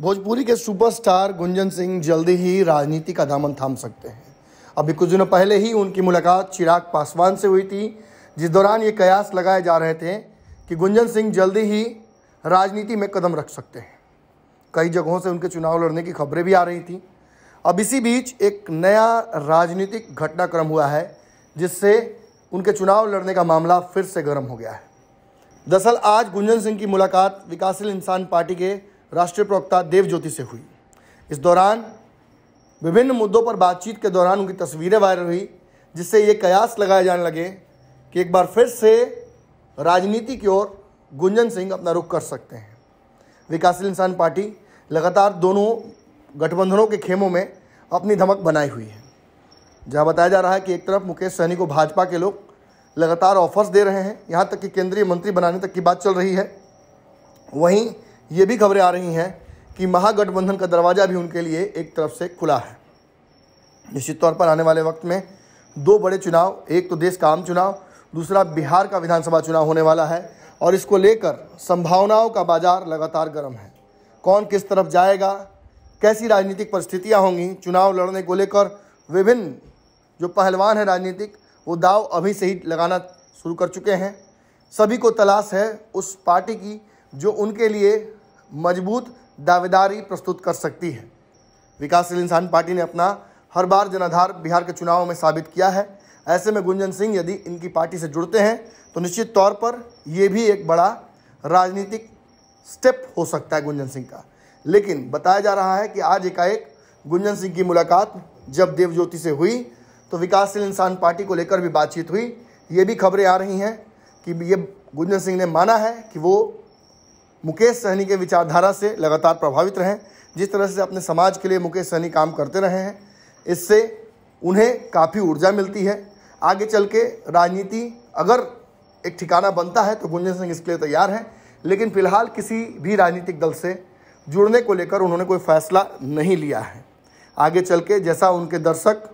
भोजपुरी के सुपरस्टार गुंजन सिंह जल्दी ही राजनीति का दामन थाम सकते हैं अभी कुछ दिनों पहले ही उनकी मुलाकात चिराग पासवान से हुई थी जिस दौरान ये कयास लगाए जा रहे थे कि गुंजन सिंह जल्दी ही राजनीति में कदम रख सकते हैं कई जगहों से उनके चुनाव लड़ने की खबरें भी आ रही थी अब इसी बीच एक नया राजनीतिक घटनाक्रम हुआ है जिससे उनके चुनाव लड़ने का मामला फिर से गर्म हो गया है दरअसल आज गुंजन सिंह की मुलाकात विकासशील इंसान पार्टी के राष्ट्रीय प्रवक्ता देवज्योति से हुई इस दौरान विभिन्न मुद्दों पर बातचीत के दौरान उनकी तस्वीरें वायरल हुई जिससे ये कयास लगाए जाने लगे कि एक बार फिर से राजनीति की ओर गुंजन सिंह अपना रुख कर सकते हैं विकासशील इंसान पार्टी लगातार दोनों गठबंधनों के खेमों में अपनी धमक बनाई हुई है जहां बताया जा रहा है कि एक तरफ मुकेश सहनी को भाजपा के लोग लगातार ऑफर्स दे रहे हैं यहाँ तक कि केंद्रीय मंत्री बनाने तक की बात चल रही है वहीं ये भी खबरें आ रही हैं कि महागठबंधन का दरवाज़ा भी उनके लिए एक तरफ से खुला है निश्चित तौर पर आने वाले वक्त में दो बड़े चुनाव एक तो देश का आम चुनाव दूसरा बिहार का विधानसभा चुनाव होने वाला है और इसको लेकर संभावनाओं का बाजार लगातार गर्म है कौन किस तरफ जाएगा कैसी राजनीतिक परिस्थितियाँ होंगी चुनाव लड़ने को लेकर विभिन्न जो पहलवान हैं राजनीतिक वो दाव अभी से ही लगाना शुरू कर चुके हैं सभी को तलाश है उस पार्टी की जो उनके लिए मजबूत दावेदारी प्रस्तुत कर सकती है विकासशील इंसान पार्टी ने अपना हर बार जनाधार बिहार के चुनावों में साबित किया है ऐसे में गुंजन सिंह यदि इनकी पार्टी से जुड़ते हैं तो निश्चित तौर पर यह भी एक बड़ा राजनीतिक स्टेप हो सकता है गुंजन सिंह का लेकिन बताया जा रहा है कि आज एकाएक गुंजन सिंह की मुलाकात जब देवज्योति से हुई तो विकासशील इंसान पार्टी को लेकर भी बातचीत हुई ये भी खबरें आ रही हैं कि ये गुंजन सिंह ने माना है कि वो मुकेश सहनी के विचारधारा से लगातार प्रभावित रहें जिस तरह से अपने समाज के लिए मुकेश सहनी काम करते रहे हैं इससे उन्हें काफ़ी ऊर्जा मिलती है आगे चल के राजनीति अगर एक ठिकाना बनता है तो गुंजन सिंह इसके लिए तैयार हैं लेकिन फिलहाल किसी भी राजनीतिक दल से जुड़ने को लेकर उन्होंने कोई फैसला नहीं लिया है आगे चल के जैसा उनके दर्शक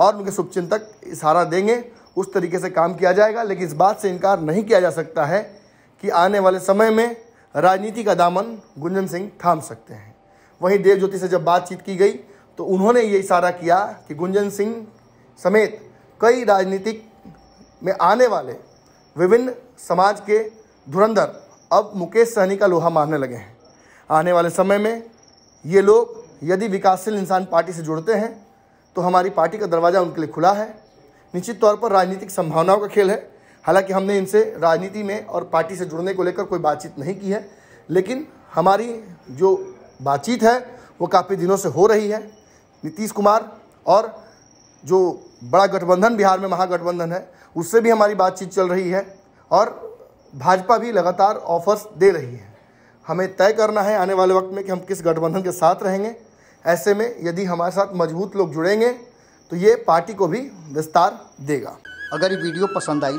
और उनके शुभचिंतक इशारा देंगे उस तरीके से काम किया जाएगा लेकिन इस बात से इनकार नहीं किया जा सकता है कि आने वाले समय में राजनीति का दामन गुंजन सिंह थाम सकते हैं वहीं देव ज्योति से जब बातचीत की गई तो उन्होंने ये इशारा किया कि गुंजन सिंह समेत कई राजनीतिक में आने वाले विभिन्न समाज के धुरंधर अब मुकेश सहनी का लोहा मारने लगे हैं आने वाले समय में ये लोग यदि विकासशील इंसान पार्टी से जुड़ते हैं तो हमारी पार्टी का दरवाज़ा उनके लिए खुला है निश्चित तौर पर राजनीतिक संभावनाओं का खेल है हालांकि हमने इनसे राजनीति में और पार्टी से जुड़ने को लेकर कोई बातचीत नहीं की है लेकिन हमारी जो बातचीत है वो काफ़ी दिनों से हो रही है नीतीश कुमार और जो बड़ा गठबंधन बिहार में महागठबंधन है उससे भी हमारी बातचीत चल रही है और भाजपा भी लगातार ऑफर्स दे रही है हमें तय करना है आने वाले वक्त में कि हम किस गठबंधन के साथ रहेंगे ऐसे में यदि हमारे साथ मजबूत लोग जुड़ेंगे तो ये पार्टी को भी विस्तार देगा अगर ये वीडियो पसंद आई